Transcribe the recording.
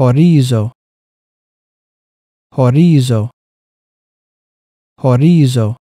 horizo horizo horizo